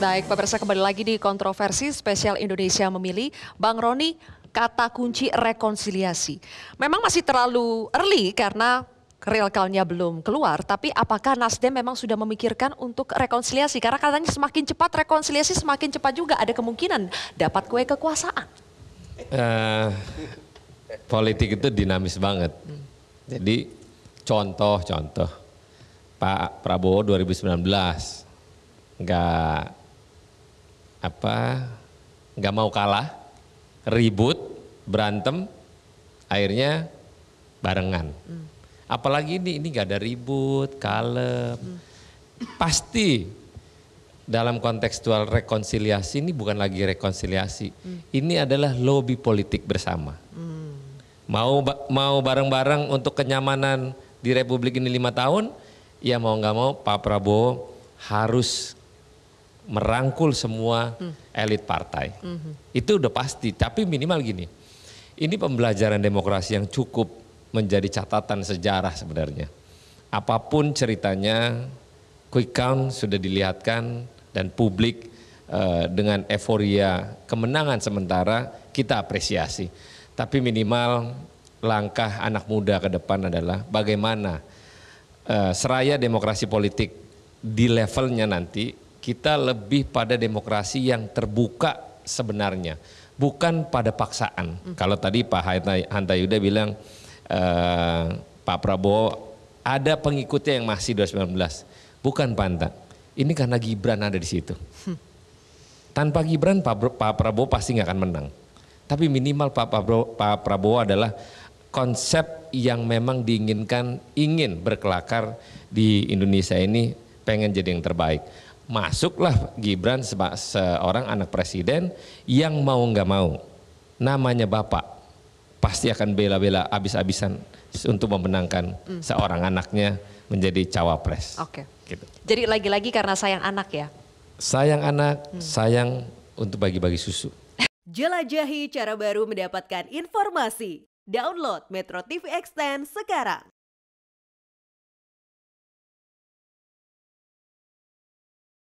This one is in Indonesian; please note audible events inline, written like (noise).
Baik, pemirsa kembali lagi di kontroversi spesial Indonesia memilih Bang Roni kata kunci rekonsiliasi. Memang masih terlalu early karena real count-nya belum keluar, tapi apakah Nasdem memang sudah memikirkan untuk rekonsiliasi? Karena katanya semakin cepat rekonsiliasi semakin cepat juga ada kemungkinan dapat kue kekuasaan. Uh, politik itu dinamis banget. Jadi contoh-contoh Pak Prabowo 2019 nggak apa nggak mau kalah, ribut, berantem, akhirnya barengan. Hmm. Apalagi ini ini nggak ada ribut, kalem, hmm. pasti dalam kontekstual rekonsiliasi ini bukan lagi rekonsiliasi, hmm. ini adalah lobby politik bersama. Mau mau bareng-bareng untuk kenyamanan di Republik ini lima tahun, ya mau nggak mau Pak Prabowo harus merangkul semua hmm. elit partai. Hmm. Itu udah pasti, tapi minimal gini. Ini pembelajaran demokrasi yang cukup menjadi catatan sejarah sebenarnya. Apapun ceritanya, quick count sudah dilihatkan dan publik uh, dengan euforia kemenangan sementara kita apresiasi. Tapi minimal langkah anak muda ke depan adalah bagaimana uh, seraya demokrasi politik di levelnya nanti kita lebih pada demokrasi yang terbuka sebenarnya, bukan pada paksaan. Hmm. Kalau tadi Pak Hanta Yuda bilang eh, Pak Prabowo ada pengikutnya yang masih 2019, bukan Hanta. Ini karena Gibran ada di situ. Hmm. Tanpa Gibran Pak, Pak Prabowo pasti nggak akan menang. Tapi minimal Pak Pak, Pak Prabowo adalah konsep yang memang diinginkan ingin berkelakar di Indonesia ini pengen jadi yang terbaik masuklah Gibran seorang anak presiden yang mau nggak mau namanya bapak pasti akan bela-bela abis-abisan untuk memenangkan hmm. seorang anaknya menjadi cawapres. Oke. Okay. Gitu. Jadi lagi-lagi karena sayang anak ya. Sayang anak, hmm. sayang untuk bagi-bagi susu. (laughs) Jelajahi cara baru mendapatkan informasi. Download Metro TV Extend sekarang.